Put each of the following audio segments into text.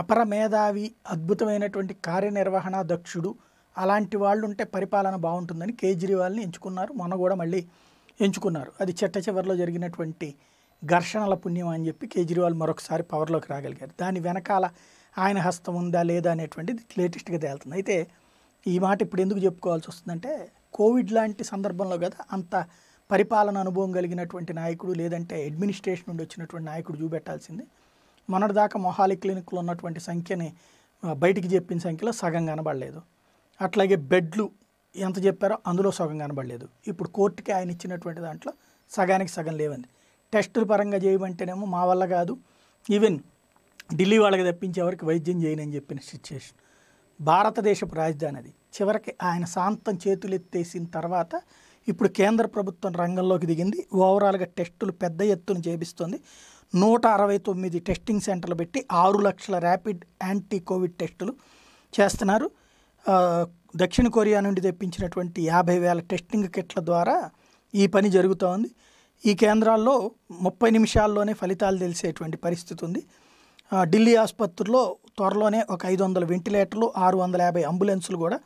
అపరమేధావి అద్భుతమైనటువంటి కార్యనిర్వహణ దక్షుడు అలాంటి వాళ్ళు ఉంటే పరిపాలన బాగుంటుందని కేజ్రీవాల్ని ఎంచుకున్నారు మొన్న కూడా మళ్ళీ ఎంచుకున్నారు అది చెట్ట చివరిలో జరిగినటువంటి ఘర్షణల పుణ్యం అని చెప్పి కేజ్రీవాల్ మరొకసారి పవర్లోకి రాగలిగారు దాని వెనకాల ఆయన హస్తం ఉందా లేదా అనేటువంటిది లేటెస్ట్గా తేలుతుంది అయితే ఈ మాట ఇప్పుడు ఎందుకు చెప్పుకోవాల్సి వస్తుందంటే కోవిడ్ లాంటి సందర్భంలో కదా అంత పరిపాలన అనుభవం కలిగినటువంటి నాయకుడు లేదంటే అడ్మినిస్ట్రేషన్ నుండి వచ్చినటువంటి నాయకుడు చూపెట్టాల్సింది మొన్నటిదాకా మొహాలి క్లినిక్లో ఉన్నటువంటి సంఖ్యని బయటికి చెప్పిన సంఖ్యలో సగం కనబడలేదు అట్లాగే బెడ్లు ఎంత చెప్పారో అందులో సగం కనబడలేదు ఇప్పుడు కోర్టుకి ఆయన ఇచ్చినటువంటి దాంట్లో సగానికి సగం లేవండి టెస్టుల పరంగా చేయమంటేనేమో మా వల్ల కాదు ఈవెన్ ఢిల్లీ వాళ్ళకి తప్పించే వరకు వైద్యం చేయనని చెప్పిన సిచ్యుయేషన్ భారతదేశపు రాజధాని అది చివరికి ఆయన శాంతం చేతులెత్తేసిన తర్వాత ఇప్పుడు కేంద్ర ప్రభుత్వం రంగంలోకి దిగింది ఓవరాల్గా టెస్టులు పెద్ద ఎత్తున చేపిస్తుంది నూట అరవై తొమ్మిది టెస్టింగ్ సెంటర్లు పెట్టి ఆరు లక్షల ర్యాపిడ్ యాంటీ కోవిడ్ టెస్టులు చేస్తున్నారు దక్షిణ కొరియా నుండి తెప్పించినటువంటి యాభై వేల టెస్టింగ్ కిట్ల ద్వారా ఈ పని జరుగుతోంది ఈ కేంద్రాల్లో ముప్పై నిమిషాల్లోనే ఫలితాలు తెలిసేటువంటి పరిస్థితి ఉంది ఢిల్లీ ఆసుపత్రిలో త్వరలోనే ఒక ఐదు వందల వెంటిలేటర్లు ఆరు వందల యాభై అంబులెన్సులు కూడా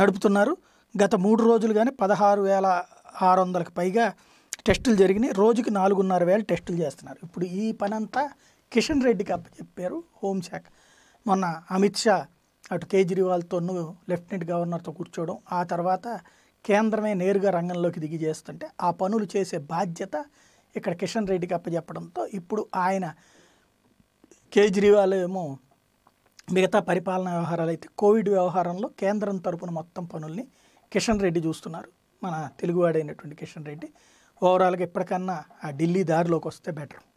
నడుపుతున్నారు గత మూడు రోజులుగానే పదహారు వేల ఆరు వందలకు పైగా టెస్టులు జరిగినాయి రోజుకి నాలుగున్నర వేల టెస్టులు చేస్తున్నారు ఇప్పుడు ఈ పని అంతా కిషన్ రెడ్డికి అప్పచెప్పారు హోంశాఖ మొన్న అమిత్ షా అటు కేజ్రీవాల్తోనూ లెఫ్టినెంట్ గవర్నర్తో కూర్చోవడం ఆ తర్వాత కేంద్రమే నేరుగా రంగంలోకి దిగి చేస్తుంటే ఆ పనులు చేసే బాధ్యత ఇక్కడ కిషన్ రెడ్డికి అప్పచెప్పడంతో ఇప్పుడు ఆయన కేజ్రీవాల్ ఏమో మిగతా పరిపాలన వ్యవహారాలు అయితే కోవిడ్ వ్యవహారంలో కేంద్రం తరపున మొత్తం పనుల్ని కిషన్ రెడ్డి చూస్తున్నారు మన తెలుగువాడైనటువంటి కిషన్ రెడ్డి ఓవరాల్గా ఎప్పటికన్నా ఆ ఢిల్లీ దారిలోకి వస్తే బెటర్